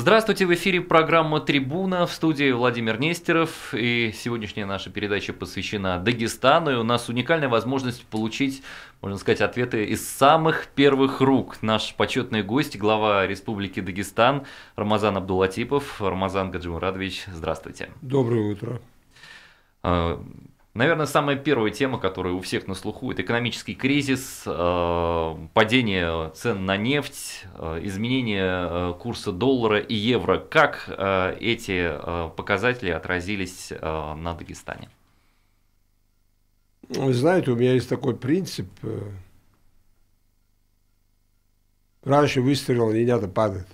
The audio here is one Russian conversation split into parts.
Здравствуйте, в эфире программа «Трибуна» в студии Владимир Нестеров. И сегодняшняя наша передача посвящена Дагестану. И у нас уникальная возможность получить, можно сказать, ответы из самых первых рук. Наш почетный гость, глава Республики Дагестан Рамазан Абдулатипов. Рамазан Гаджимурадович, здравствуйте. Доброе утро. А, Наверное, самая первая тема, которая у всех на слуху, это экономический кризис, э, падение цен на нефть, э, изменение э, курса доллара и евро. Как эти показатели отразились на Дагестане? Ну, вы знаете, у меня есть такой принцип. Раньше выстрелил, не надо падать.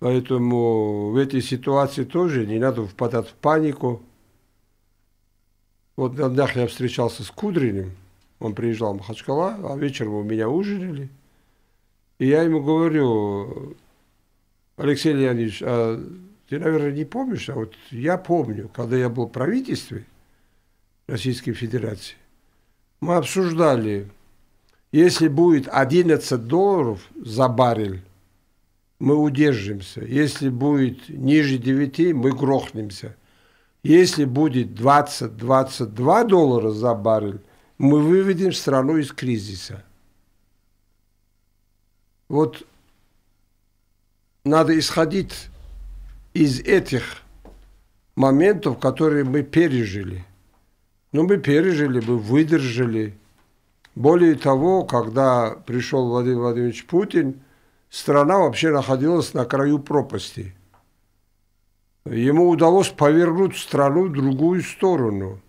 Поэтому в этой ситуации тоже не надо впадать в панику – вот на днях я встречался с Кудринем, он приезжал в Махачкала, а вечером у меня ужинали. И я ему говорю, Алексей Леонидович, а ты, наверное, не помнишь, а вот я помню, когда я был в правительстве Российской Федерации, мы обсуждали, если будет 11 долларов за баррель, мы удержимся. Если будет ниже 9, мы грохнемся. Если будет 20-22 доллара за баррель, мы выведем страну из кризиса. Вот надо исходить из этих моментов, которые мы пережили. Ну, мы пережили, мы выдержали. Более того, когда пришел Владимир Владимирович Путин, страна вообще находилась на краю пропасти – Ему удалось повернуть страну в другую сторону.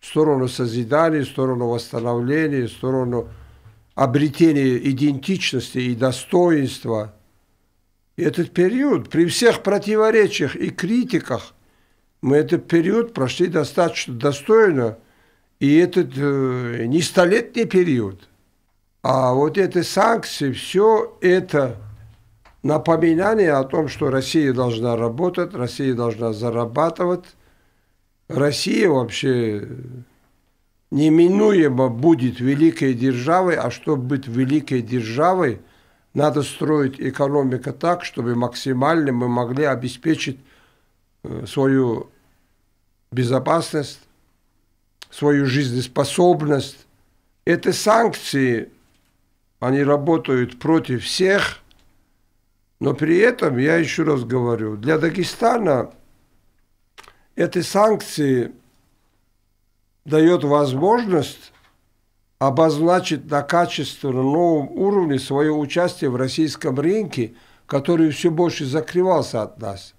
В сторону созидания, в сторону восстановления, в сторону обретения идентичности и достоинства. И этот период, при всех противоречиях и критиках, мы этот период прошли достаточно достойно. И этот э, не столетний период, а вот эти санкции, все это – напоминание о том, что Россия должна работать, Россия должна зарабатывать. Россия вообще неминуемо будет великой державой, а чтобы быть великой державой, надо строить экономику так, чтобы максимально мы могли обеспечить э, свою безопасность, свою жизнеспособность. Эти санкции, они работают против всех – но при этом, я еще раз говорю, для Дагестана эти санкции дают возможность обозначить на качественном новом уровне свое участие в российском рынке, который все больше закрывался от нас.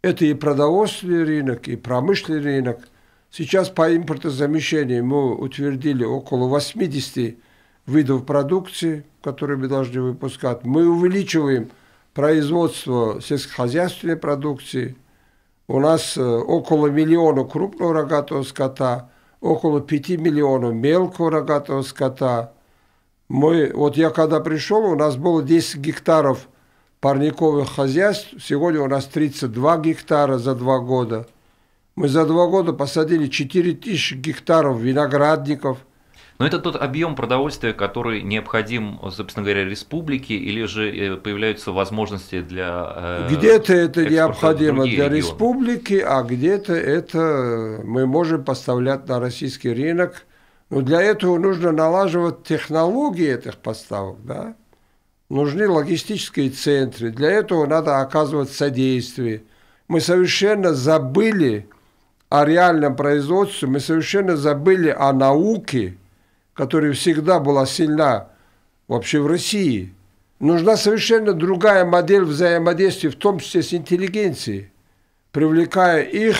Это и продовольственный рынок, и промышленный рынок. Сейчас по импортозамещению мы утвердили около 80 видов продукции, которые мы должны выпускать. Мы увеличиваем – производство сельскохозяйственной продукции. У нас э, около миллиона крупного рогатого скота, около 5 миллионов мелкого рогатого скота. Мы, вот я когда пришел, у нас было 10 гектаров парниковых хозяйств, сегодня у нас 32 гектара за два года. Мы за два года посадили 4 тысячи гектаров виноградников – но это тот объем продовольствия, который необходим, собственно говоря, республике, или же э, появляются возможности для... Э, где-то это необходимо для регионы. республики, а где-то это мы можем поставлять на российский рынок. Но для этого нужно налаживать технологии этих поставок, да? Нужны логистические центры, для этого надо оказывать содействие. Мы совершенно забыли о реальном производстве, мы совершенно забыли о науке – которая всегда была сильна вообще в России. Нужна совершенно другая модель взаимодействия, в том числе с интеллигенцией, привлекая их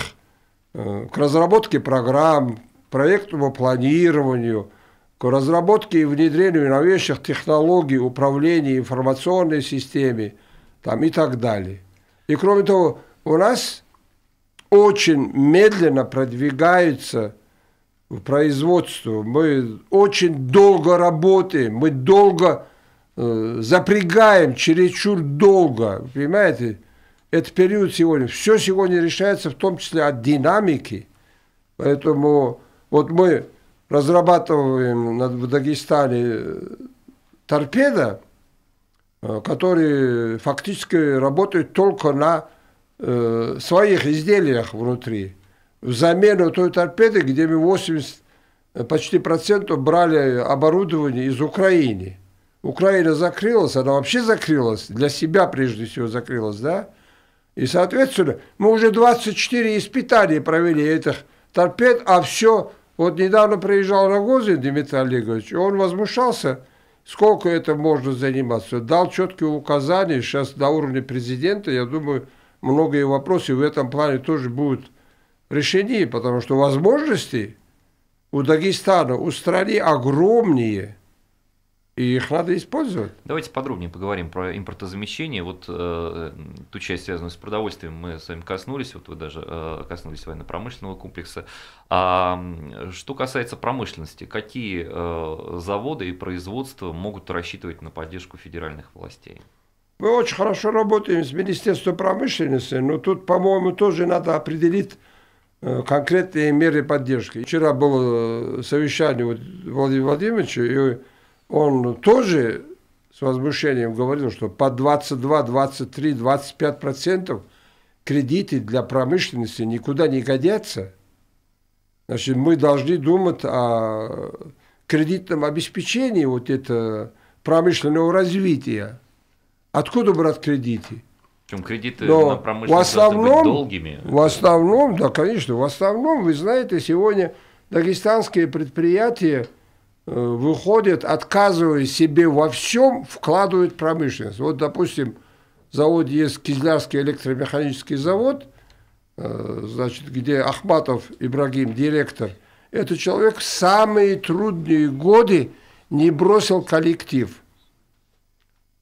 э, к разработке программ, проектному планированию, к разработке и внедрению новейших технологий управления информационной системе там, и так далее. И кроме того, у нас очень медленно продвигаются в производству. Мы очень долго работаем, мы долго э, запрягаем, чересчур долго. Понимаете, это период сегодня. Все сегодня решается в том числе от динамики. Поэтому вот мы разрабатываем в Дагестане э, торпеда, э, которые фактически работают только на э, своих изделиях внутри замену той торпеды, где мы 80 э, почти процентов брали оборудование из Украины. Украина закрылась, она вообще закрылась, для себя прежде всего закрылась, да? И, соответственно, мы уже 24 испытания провели этих торпед, а все... Вот недавно приезжал Рогозин Дмитрий Олегович, и он возмущался, сколько это можно заниматься. Дал четкие указания, сейчас на уровне президента, я думаю, многие вопросы в этом плане тоже будут Решений, потому что возможности у Дагестана, у страны огромнее, и их надо использовать. Давайте подробнее поговорим про импортозамещение. Вот э, ту часть, связанную с продовольствием, мы с вами коснулись, вот вы даже э, коснулись военно-промышленного комплекса. А что касается промышленности, какие э, заводы и производства могут рассчитывать на поддержку федеральных властей? Мы очень хорошо работаем с Министерством промышленности, но тут, по-моему, тоже надо определить Э, конкретные меры поддержки. Вчера было э, совещание вот Владимира Владимировича, и он тоже с возмущением говорил, что по 22, 23, 25 процентов кредиты для промышленности никуда не годятся. Значит, мы должны думать о кредитном обеспечении вот этого промышленного развития. Откуда брать кредиты? Причем кредиты Но на промышленность в основном, быть долгими. В основном, да, конечно, в основном, вы знаете, сегодня дагестанские предприятия э, выходят, отказывая себе во всем, вкладывают промышленность. Вот, допустим, завод есть Кизлярский электромеханический завод, э, значит, где Ахматов Ибрагим, директор, этот человек в самые трудные годы не бросил коллектив.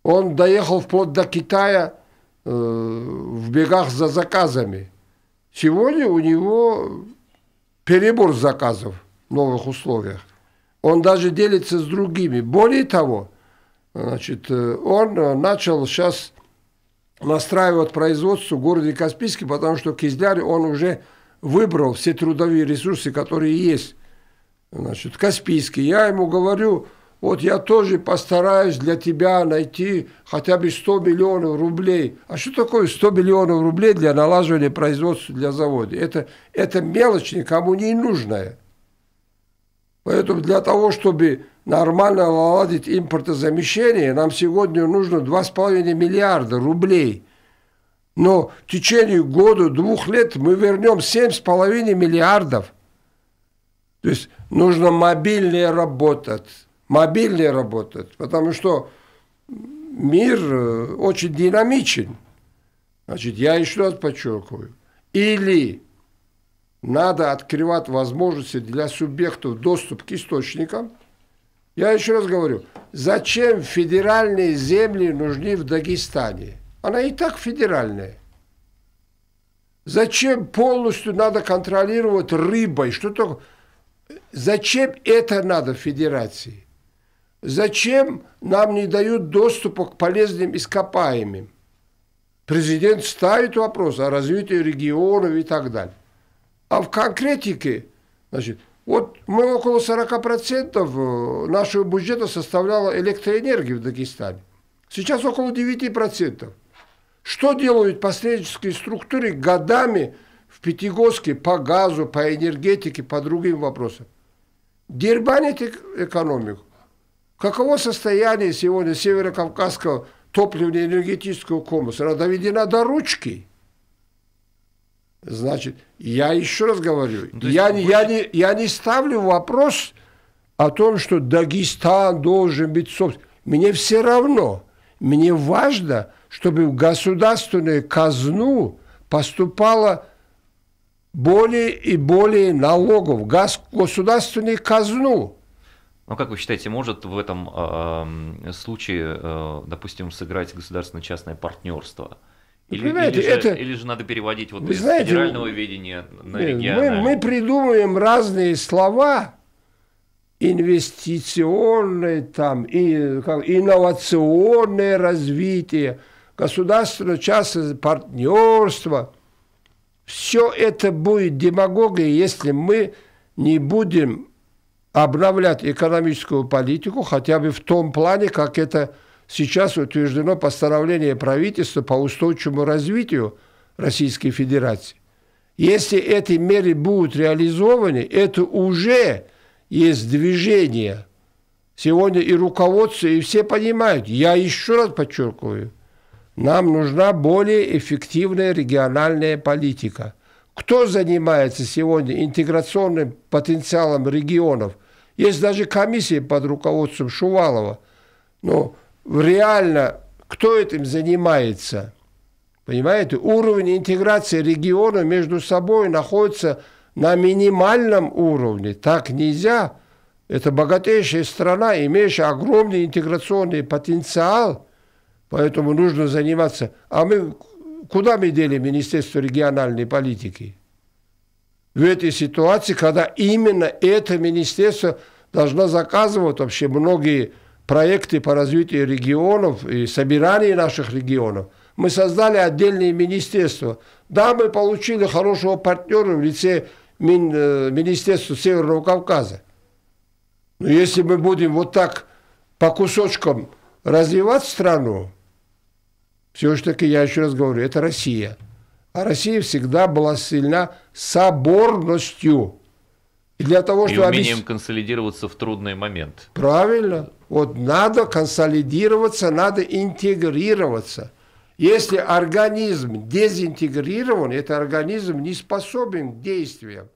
Он доехал вплоть до Китая – Э, в бегах за заказами. Сегодня у него перебор заказов в новых условиях. Он даже делится с другими. Более того, значит, э, он э, начал сейчас настраивать производство в городе Каспийске, потому что Кизляр, он уже выбрал все трудовые ресурсы, которые есть. Значит, Каспийский. Я ему говорю, вот я тоже постараюсь для тебя найти хотя бы 100 миллионов рублей. А что такое 100 миллионов рублей для налаживания производства для завода? Это, это мелочь никому не нужная. Поэтому для того, чтобы нормально наладить импортозамещение, нам сегодня нужно 2,5 миллиарда рублей. Но в течение года, двух лет мы вернем 7,5 миллиардов. То есть нужно мобильнее работать мобильнее работать, потому что мир э, очень динамичен. Значит, я еще раз подчеркиваю. Или надо открывать возможности для субъектов доступ к источникам. Я еще раз говорю, зачем федеральные земли нужны в Дагестане? Она и так федеральная. Зачем полностью надо контролировать рыбой? Что такое? Зачем это надо федерации? Зачем нам не дают доступа к полезным ископаемым? Президент ставит вопрос о развитии регионов и так далее. А в конкретике, значит, вот мы около 40% э, нашего бюджета составляла электроэнергия в Дагестане. Сейчас около 9%. Что делают посреднические структуры годами в Пятигорске по газу, по энергетике, по другим вопросам? Дербанят экономику. Каково состояние сегодня Северокавказского топливно-энергетического комплекса? Она доведена до ручки. Значит, я еще раз говорю, ну, я, есть, я, не, я не ставлю вопрос о том, что Дагестан должен быть собственным. Мне все равно. Мне важно, чтобы в государственную казну поступало более и более налогов, государственную казну. Но ну, как вы считаете, может в этом э, случае, э, допустим, сыграть государственно-частное партнерство? Или, или, же, это, или же надо переводить вот из знаете, федерального ну, видения на региональное? Мы, мы придумываем разные слова, инвестиционное там, и, как, инновационное развитие, государственно-частное партнерство. Все это будет демагогией, если мы не будем обновлять экономическую политику хотя бы в том плане, как это сейчас утверждено постановление правительства по устойчивому развитию Российской Федерации. Если эти меры будут реализованы, это уже есть движение. Сегодня и руководство, и все понимают. Я еще раз подчеркиваю, нам нужна более эффективная региональная политика. Кто занимается сегодня интеграционным потенциалом регионов? Есть даже комиссия под руководством Шувалова. Но ну, реально, кто этим занимается? Понимаете? Уровень интеграции региона между собой находится на минимальном уровне. Так нельзя. Это богатейшая страна, имеющая огромный интеграционный потенциал. Поэтому нужно заниматься. А мы куда мы дели Министерство региональной политики? в этой ситуации, когда именно это министерство должно заказывать вообще многие проекты по развитию регионов и собирание наших регионов. Мы создали отдельные министерства. Да, мы получили хорошего партнера в лице э, Министерства Северного Кавказа. Но если мы будем вот так по кусочкам развивать страну, все-таки же я еще раз говорю, это Россия – а Россия всегда была сильна соборностью. И для того, и чтобы умением объяс... консолидироваться в трудный момент. Правильно. Вот надо консолидироваться, надо интегрироваться. Если организм дезинтегрирован, этот организм не способен к действиям.